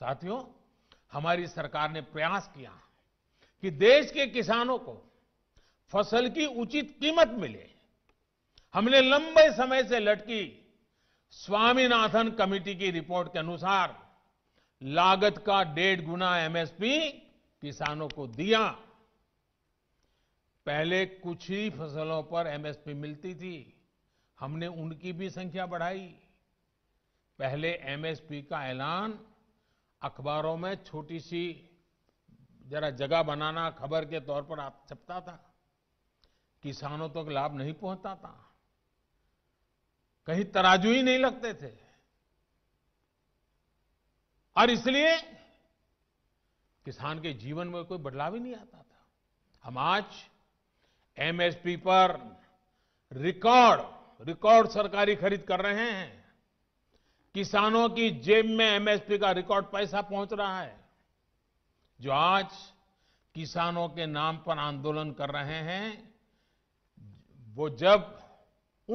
साथियों हमारी सरकार ने प्रयास किया कि देश के किसानों को फसल की उचित कीमत मिले हमने लंबे समय से लटकी स्वामीनाथन कमेटी की रिपोर्ट के अनुसार लागत का डेढ़ गुना एमएसपी किसानों को दिया पहले कुछ ही फसलों पर एमएसपी मिलती थी हमने उनकी भी संख्या बढ़ाई पहले एमएसपी का ऐलान अखबारों में छोटी सी जरा जगह बनाना खबर के तौर पर आप छपता था किसानों तक तो लाभ नहीं पहुंचता था कहीं तराजू ही नहीं लगते थे और इसलिए किसान के जीवन में कोई बदलाव ही नहीं आता था हम आज एमएसपी पर रिकॉर्ड रिकॉर्ड सरकारी खरीद कर रहे हैं किसानों की जेब में एमएसपी का रिकॉर्ड पैसा पहुंच रहा है जो आज किसानों के नाम पर आंदोलन कर रहे हैं वो जब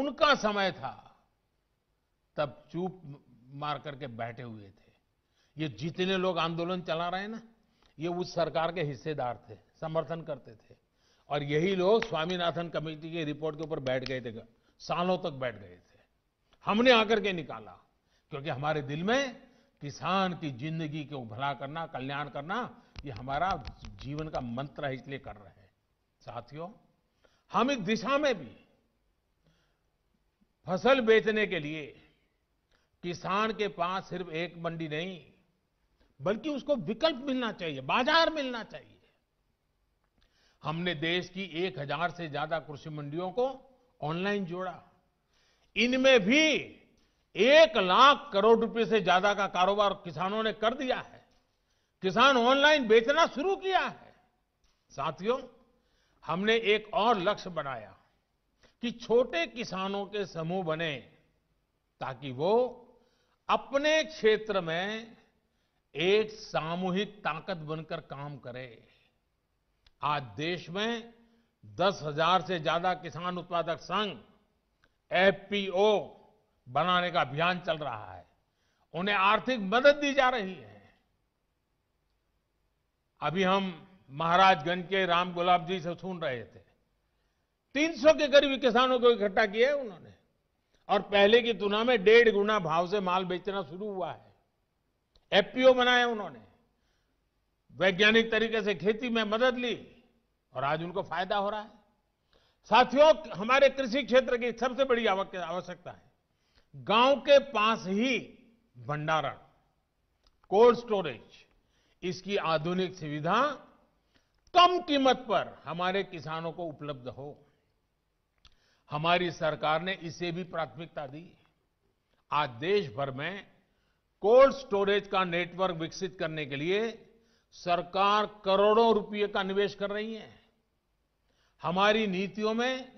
उनका समय था तब चूप मार करके बैठे हुए थे ये जितने लोग आंदोलन चला रहे हैं ना ये उस सरकार के हिस्सेदार थे समर्थन करते थे और यही लोग स्वामीनाथन कमेटी की रिपोर्ट के ऊपर बैठ गए थे सालों तक बैठ गए थे हमने आकर के निकाला क्योंकि हमारे दिल में किसान की जिंदगी को भला करना कल्याण करना ये हमारा जीवन का मंत्र है इसलिए कर रहे हैं साथियों हम इस दिशा में भी फसल बेचने के लिए किसान के पास सिर्फ एक मंडी नहीं बल्कि उसको विकल्प मिलना चाहिए बाजार मिलना चाहिए हमने देश की एक हजार से ज्यादा कृषि मंडियों को ऑनलाइन जोड़ा इनमें भी एक लाख करोड़ रुपए से ज्यादा का कारोबार किसानों ने कर दिया है किसान ऑनलाइन बेचना शुरू किया है साथियों हमने एक और लक्ष्य बनाया कि छोटे किसानों के समूह बने ताकि वो अपने क्षेत्र में एक सामूहिक ताकत बनकर काम करे आज देश में दस हजार से ज्यादा किसान उत्पादक संघ एफपीओ बनाने का अभियान चल रहा है उन्हें आर्थिक मदद दी जा रही है अभी हम महाराजगंज के राम गुलाब जी से सुन रहे थे 300 के करीब किसानों को इकट्ठा किया है उन्होंने और पहले की तुलना में डेढ़ गुना भाव से माल बेचना शुरू हुआ है एफपीओ बनाया उन्होंने वैज्ञानिक तरीके से खेती में मदद ली और आज उनको फायदा हो रहा है साथियों हमारे कृषि क्षेत्र की सबसे बड़ी आवश्यकता है गांव के पास ही भंडारण कोल्ड स्टोरेज इसकी आधुनिक सुविधा कम कीमत पर हमारे किसानों को उपलब्ध हो हमारी सरकार ने इसे भी प्राथमिकता दी आज देश भर में कोल्ड स्टोरेज का नेटवर्क विकसित करने के लिए सरकार करोड़ों रुपये का निवेश कर रही है हमारी नीतियों में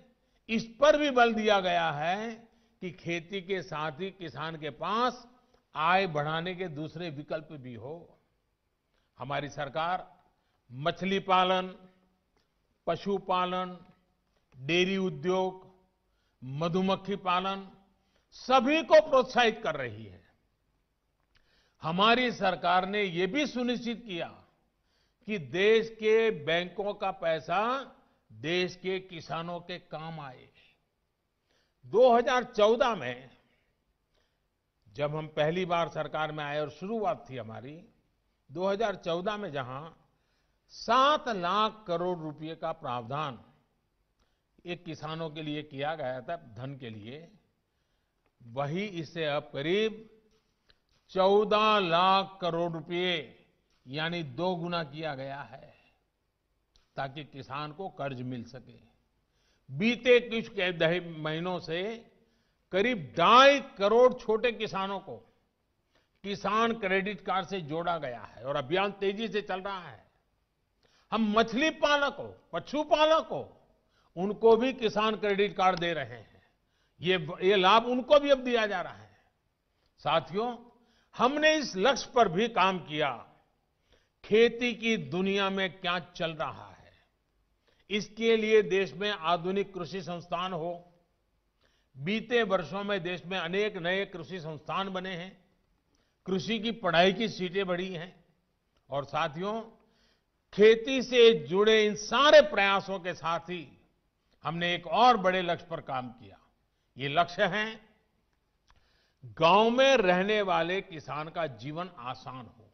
इस पर भी बल दिया गया है कि खेती के साथ ही किसान के पास आय बढ़ाने के दूसरे विकल्प भी हो हमारी सरकार मछली पालन पशुपालन डेयरी उद्योग मधुमक्खी पालन सभी को प्रोत्साहित कर रही है हमारी सरकार ने यह भी सुनिश्चित किया कि देश के बैंकों का पैसा देश के किसानों के काम आए 2014 में जब हम पहली बार सरकार में आए और शुरुआत थी हमारी 2014 में जहां सात लाख करोड़ रुपए का प्रावधान एक किसानों के लिए किया गया था धन के लिए वही इसे अब करीब 14 लाख करोड़ रुपए यानी दो गुना किया गया है ताकि किसान को कर्ज मिल सके बीते कुछ महीनों से करीब ढाई करोड़ छोटे किसानों को किसान क्रेडिट कार्ड से जोड़ा गया है और अभियान तेजी से चल रहा है हम मछली पालकों पशुपालकों उनको भी किसान क्रेडिट कार्ड दे रहे हैं ये ये लाभ उनको भी अब दिया जा रहा है साथियों हमने इस लक्ष्य पर भी काम किया खेती की दुनिया में क्या चल रहा है इसके लिए देश में आधुनिक कृषि संस्थान हो बीते वर्षों में देश में अनेक नए कृषि संस्थान बने हैं कृषि की पढ़ाई की सीटें बढ़ी हैं और साथियों खेती से जुड़े इन सारे प्रयासों के साथ ही हमने एक और बड़े लक्ष्य पर काम किया ये लक्ष्य है गांव में रहने वाले किसान का जीवन आसान हो